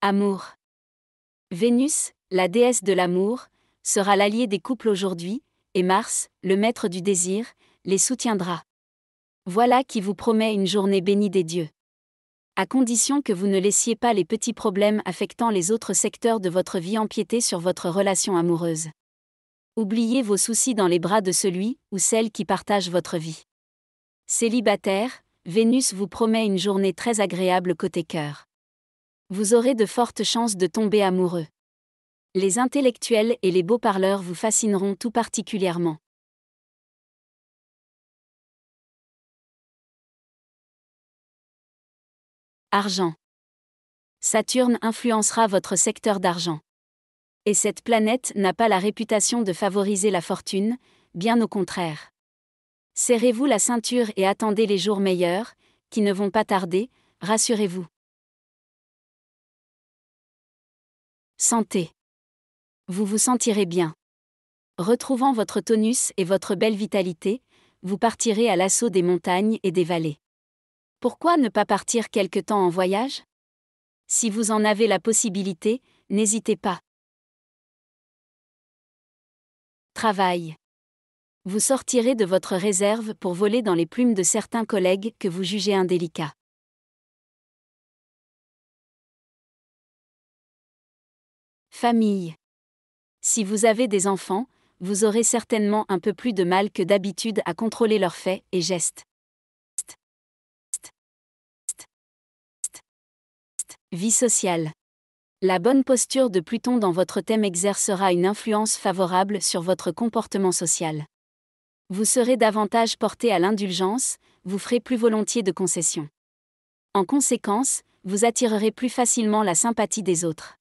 Amour. Vénus, la déesse de l'amour, sera l'alliée des couples aujourd'hui, et Mars, le maître du désir, les soutiendra. Voilà qui vous promet une journée bénie des dieux. À condition que vous ne laissiez pas les petits problèmes affectant les autres secteurs de votre vie empiéter sur votre relation amoureuse. Oubliez vos soucis dans les bras de celui ou celle qui partage votre vie. Célibataire, Vénus vous promet une journée très agréable côté cœur. Vous aurez de fortes chances de tomber amoureux. Les intellectuels et les beaux parleurs vous fascineront tout particulièrement. Argent. Saturne influencera votre secteur d'argent. Et cette planète n'a pas la réputation de favoriser la fortune, bien au contraire. Serrez-vous la ceinture et attendez les jours meilleurs, qui ne vont pas tarder, rassurez-vous. Santé. Vous vous sentirez bien. Retrouvant votre tonus et votre belle vitalité, vous partirez à l'assaut des montagnes et des vallées. Pourquoi ne pas partir quelque temps en voyage Si vous en avez la possibilité, n'hésitez pas. Travail. Vous sortirez de votre réserve pour voler dans les plumes de certains collègues que vous jugez indélicats. Famille. Si vous avez des enfants, vous aurez certainement un peu plus de mal que d'habitude à contrôler leurs faits et gestes. Vie sociale. La bonne posture de Pluton dans votre thème exercera une influence favorable sur votre comportement social. Vous serez davantage porté à l'indulgence, vous ferez plus volontiers de concessions. En conséquence, vous attirerez plus facilement la sympathie des autres.